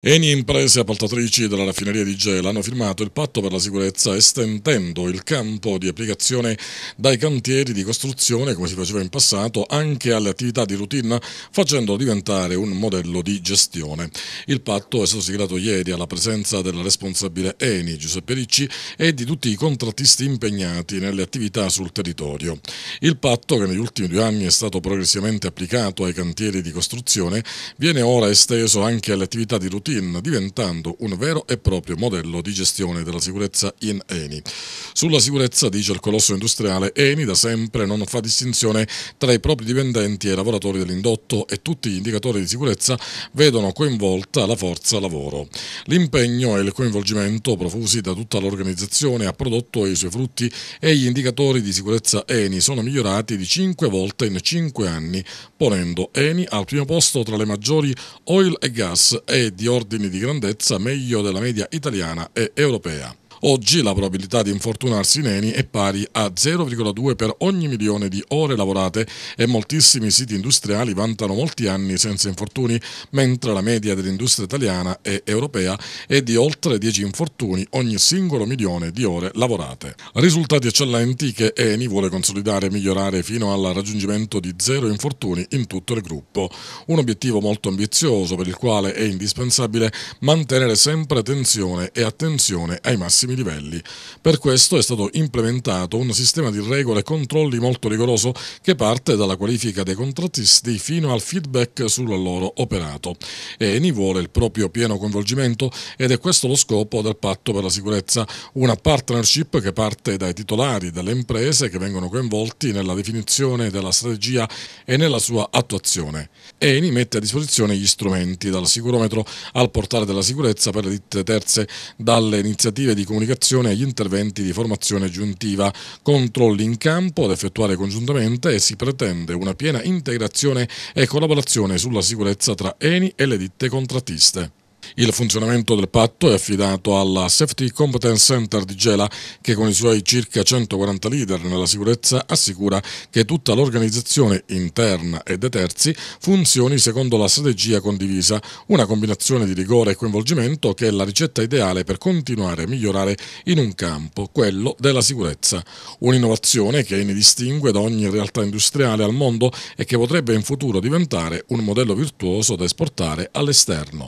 Eni imprese appaltatrici della raffineria di Gela hanno firmato il patto per la sicurezza estendendo il campo di applicazione dai cantieri di costruzione, come si faceva in passato, anche alle attività di routine, facendolo diventare un modello di gestione. Il patto è stato siglato ieri alla presenza della responsabile Eni, Giuseppe Ricci, e di tutti i contrattisti impegnati nelle attività sul territorio. Il patto, che negli ultimi due anni è stato progressivamente applicato ai cantieri di costruzione, viene ora esteso anche alle attività di routine routine, diventando un vero e proprio modello di gestione della sicurezza in Eni. Sulla sicurezza, dice il colosso industriale, Eni da sempre non fa distinzione tra i propri dipendenti e i lavoratori dell'indotto e tutti gli indicatori di sicurezza vedono coinvolta la forza lavoro. L'impegno e il coinvolgimento profusi da tutta l'organizzazione ha prodotto i suoi frutti e gli indicatori di sicurezza Eni sono migliorati di 5 volte in 5 anni, ponendo Eni al primo posto tra le maggiori oil e gas e di olio ordini di grandezza meglio della media italiana e europea. Oggi la probabilità di infortunarsi in Eni è pari a 0,2 per ogni milione di ore lavorate e moltissimi siti industriali vantano molti anni senza infortuni, mentre la media dell'industria italiana e europea è di oltre 10 infortuni ogni singolo milione di ore lavorate. Risultati eccellenti che Eni vuole consolidare e migliorare fino al raggiungimento di zero infortuni in tutto il gruppo, un obiettivo molto ambizioso per il quale è indispensabile mantenere sempre tensione e attenzione ai massimi altissimi livelli. Per questo è stato implementato un sistema di regole e controlli molto rigoroso che parte dalla qualifica dei contrattisti fino al feedback sul loro operato. Eni vuole il proprio pieno coinvolgimento ed è questo lo scopo del patto per la sicurezza, una partnership che parte dai titolari delle imprese che vengono coinvolti nella definizione della strategia e nella sua attuazione. Eni mette a disposizione gli strumenti dal sicurometro al portale della sicurezza per le ditte terze, dalle iniziative di comunicazione comunicazione agli interventi di formazione aggiuntiva, controlli in campo da effettuare congiuntamente e si pretende una piena integrazione e collaborazione sulla sicurezza tra ENI e le ditte contrattiste. Il funzionamento del patto è affidato alla Safety Competence Center di Gela che con i suoi circa 140 leader nella sicurezza assicura che tutta l'organizzazione interna e dei terzi funzioni secondo la strategia condivisa, una combinazione di rigore e coinvolgimento che è la ricetta ideale per continuare a migliorare in un campo, quello della sicurezza. Un'innovazione che ne distingue da ogni realtà industriale al mondo e che potrebbe in futuro diventare un modello virtuoso da esportare all'esterno.